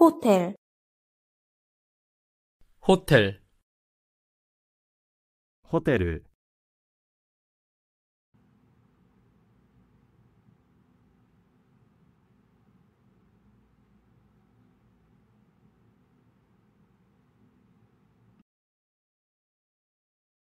호텔 호텔 호텔